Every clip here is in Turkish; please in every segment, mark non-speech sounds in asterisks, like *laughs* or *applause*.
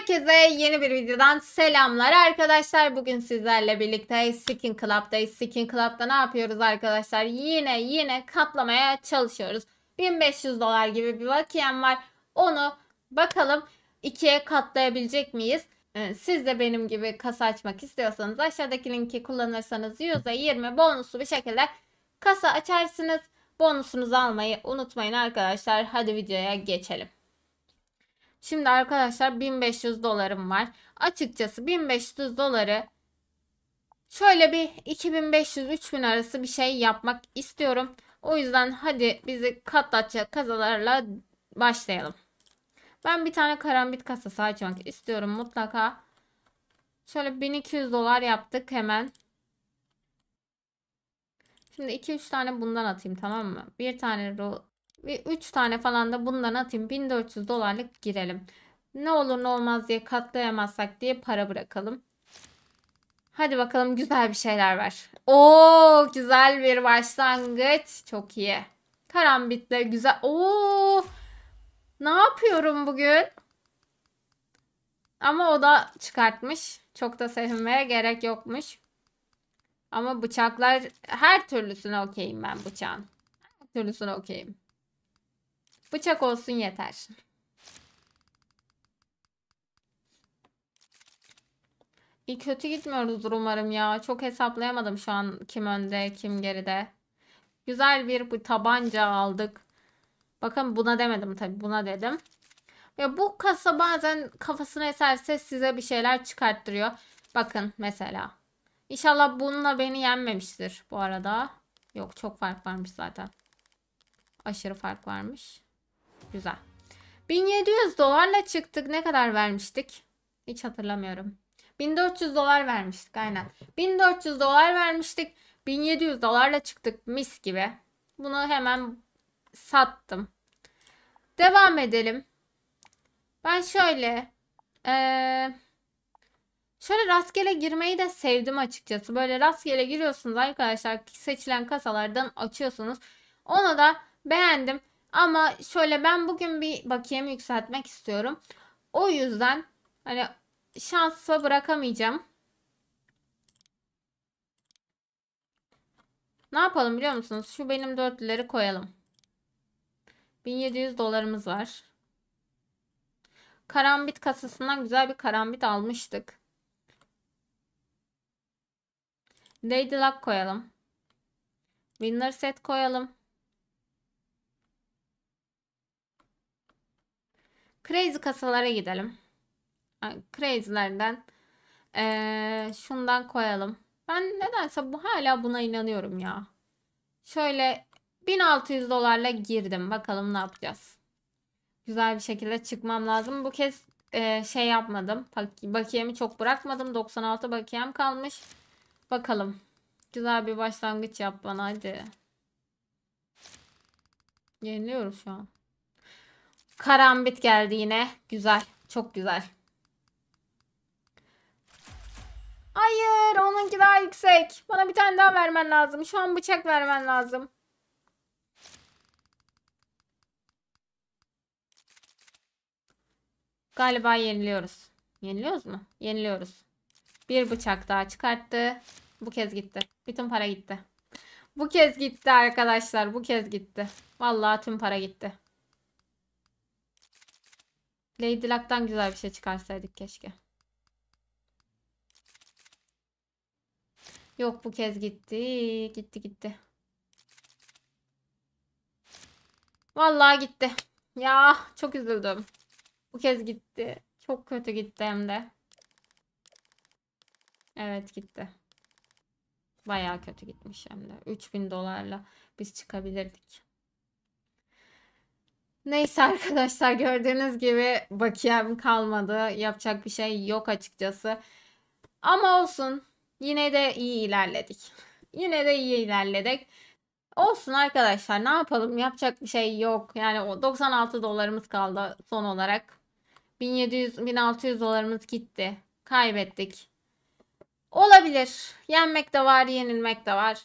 Herkese yeni bir videodan selamlar arkadaşlar. Bugün sizlerle birlikte Skin Club'dayız. Skin Club'da ne yapıyoruz arkadaşlar? Yine yine katlamaya çalışıyoruz. 1500 dolar gibi bir bakiyem var. Onu bakalım ikiye katlayabilecek miyiz? Ee, siz de benim gibi kasa açmak istiyorsanız aşağıdaki linki kullanırsanız %20 bonuslu bir şekilde kasa açarsınız. Bonusunuzu almayı unutmayın arkadaşlar. Hadi videoya geçelim. Şimdi arkadaşlar 1500 dolarım var. Açıkçası 1500 doları şöyle bir 2500-3000 arası bir şey yapmak istiyorum. O yüzden hadi bizi katlatacak kazalarla başlayalım. Ben bir tane karambit kasası açmak istiyorum mutlaka. Şöyle 1200 dolar yaptık hemen. Şimdi 2-3 tane bundan atayım tamam mı? Bir tane ro ve 3 tane falan da bundan atayım. 1400 dolarlık girelim. Ne olur ne olmaz diye katlayamazsak diye para bırakalım. Hadi bakalım güzel bir şeyler var. Oo güzel bir başlangıç. Çok iyi. Karambitle güzel. Oo ne yapıyorum bugün? Ama o da çıkartmış. Çok da sevinmeye gerek yokmuş. Ama bıçaklar her türlüsüne okeyim ben bıçağın. Her türlüsüne okeyim. Bıçak olsun yeter. İyi kötü gitmiyoruz umarım ya. Çok hesaplayamadım şu an kim önde kim geride. Güzel bir bu tabanca aldık. Bakın buna demedim tabi buna dedim. Ya bu kasa bazen kafasına eserse size bir şeyler çıkarttırıyor. Bakın mesela. İnşallah bununla beni yenmemiştir bu arada. Yok çok fark varmış zaten. Aşırı fark varmış. Güzel. 1700 dolarla çıktık. Ne kadar vermiştik? Hiç hatırlamıyorum. 1400 dolar vermiştik aynen. 1400 dolar vermiştik. 1700 dolarla çıktık mis gibi. Bunu hemen sattım. Devam edelim. Ben şöyle ee, şöyle rastgele girmeyi de sevdim açıkçası. Böyle rastgele giriyorsunuz arkadaşlar. Seçilen kasalardan açıyorsunuz. Onu da beğendim. Ama şöyle ben bugün bir bakiyemi yükseltmek istiyorum. O yüzden hani şansa bırakamayacağım. Ne yapalım biliyor musunuz? Şu benim dörtlüleri koyalım. 1700 dolarımız var. Karambit kasasından güzel bir karambit almıştık. Lady Luck koyalım. Winner set koyalım. Crazy kasalara gidelim. Crazy'lerden ee, şundan koyalım. Ben nedense bu hala buna inanıyorum ya. Şöyle 1600 dolarla girdim. Bakalım ne yapacağız. Güzel bir şekilde çıkmam lazım. Bu kez e, şey yapmadım. Bak, bakiyemi çok bırakmadım. 96 bakiyem kalmış. Bakalım. Güzel bir başlangıç yap bana hadi. Yeniliyoruz şu an. Karambit geldi yine. Güzel. Çok güzel. Hayır. Onunki daha yüksek. Bana bir tane daha vermen lazım. Şu an bıçak vermen lazım. Galiba yeniliyoruz. Yeniliyoruz mu? Yeniliyoruz. Bir bıçak daha çıkarttı. Bu kez gitti. Bütün para gitti. Bu kez gitti arkadaşlar. Bu kez gitti. Vallahi tüm para gitti. Lady Luck'tan güzel bir şey çıkarsaydık keşke. Yok bu kez gitti. Gitti gitti. Vallahi gitti. Ya çok üzüldüm. Bu kez gitti. Çok kötü gitti hem de. Evet gitti. Bayağı kötü gitmiş hem de. 3000 dolarla biz çıkabilirdik. Neyse arkadaşlar gördüğünüz gibi bakiyem kalmadı. Yapacak bir şey yok açıkçası. Ama olsun. Yine de iyi ilerledik. Yine de iyi ilerledik. Olsun arkadaşlar ne yapalım yapacak bir şey yok. Yani 96 dolarımız kaldı son olarak. 1700-1600 dolarımız gitti. Kaybettik. Olabilir. Yenmek de var, yenilmek de var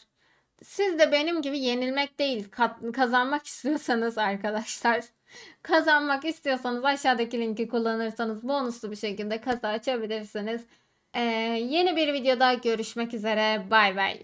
siz de benim gibi yenilmek değil kazanmak istiyorsanız arkadaşlar *laughs* kazanmak istiyorsanız aşağıdaki linki kullanırsanız bonuslu bir şekilde kasa açabilirsiniz. Ee, yeni bir videoda görüşmek üzere. Bay bay.